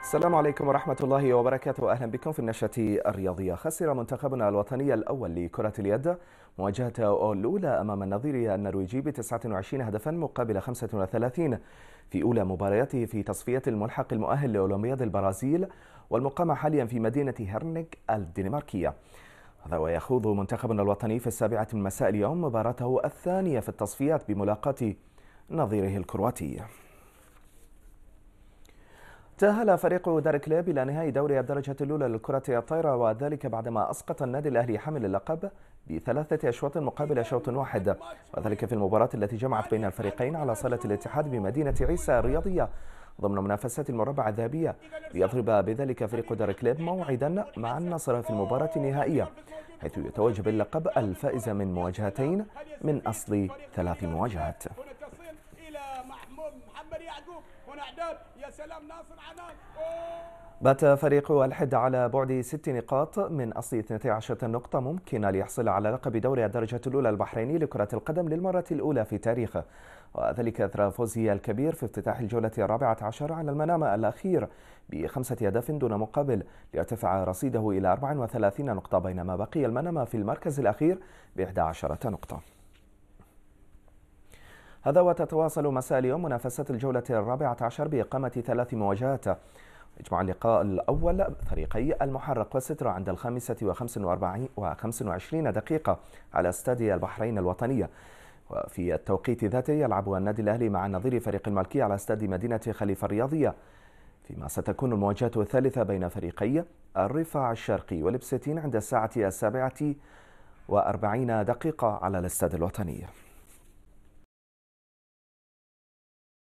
السلام عليكم ورحمة الله وبركاته أهلا بكم في النشرة الرياضية خسر منتخبنا الوطني الأول لكرة اليد مواجهة الأولى أمام النظير النرويجي ب 29 هدفا مقابل 35 في أولى مبارياته في تصفية الملحق المؤهل لأولمبياد البرازيل والمقام حاليا في مدينة هيرنج الدنماركية هذا ويخوض منتخبنا الوطني في السابعة من مساء اليوم مباراته الثانية في التصفيات بملاقاة نظيره الكرواتي تأهل فريق دار الكلاب إلى نهائي دوري الدرجة الأولى للكرة الطائرة وذلك بعدما أسقط النادي الأهلي حامل اللقب بثلاثة أشواط مقابل شوط واحد وذلك في المباراة التي جمعت بين الفريقين على صالة الاتحاد بمدينة عيسى الرياضية ضمن منافسة المربع الذهبية ليضرب بذلك فريق دار الكلاب موعدا مع النصر في المباراة النهائية حيث يتوج باللقب الفائز من مواجهتين من أصل ثلاث مواجهات يا سلام ناصر عنان بات فريق الحد على بعد ست نقاط من أصل 12 نقطة ممكن ليحصل على لقب دوري الدرجة الأولى البحريني لكرة القدم للمرة الأولى في تاريخه وذلك أثر فوزه الكبير في افتتاح الجولة الرابعة عشر على المنامة الأخير بخمسة أهداف دون مقابل ليرتفع رصيده إلى 34 نقطة بينما بقي المنامة في المركز الأخير ب 11 نقطة هذا وتتواصل مساء اليوم منافسات الجولة الرابعة عشر بإقامة ثلاث مواجهات يجمع اللقاء الأول فريقي المحرق والسترة عند الخامسة وخمس واربعين وعشرين دقيقة على استاد البحرين الوطنية وفي التوقيت ذاته يلعب النادي الأهلي مع نظير فريق الملكي على استاد مدينة خليفة الرياضية فيما ستكون المواجهة الثالثة بين فريقي الرفاع الشرقي ولبستين عند الساعة السابعة وأربعين دقيقة على الاستاد الوطني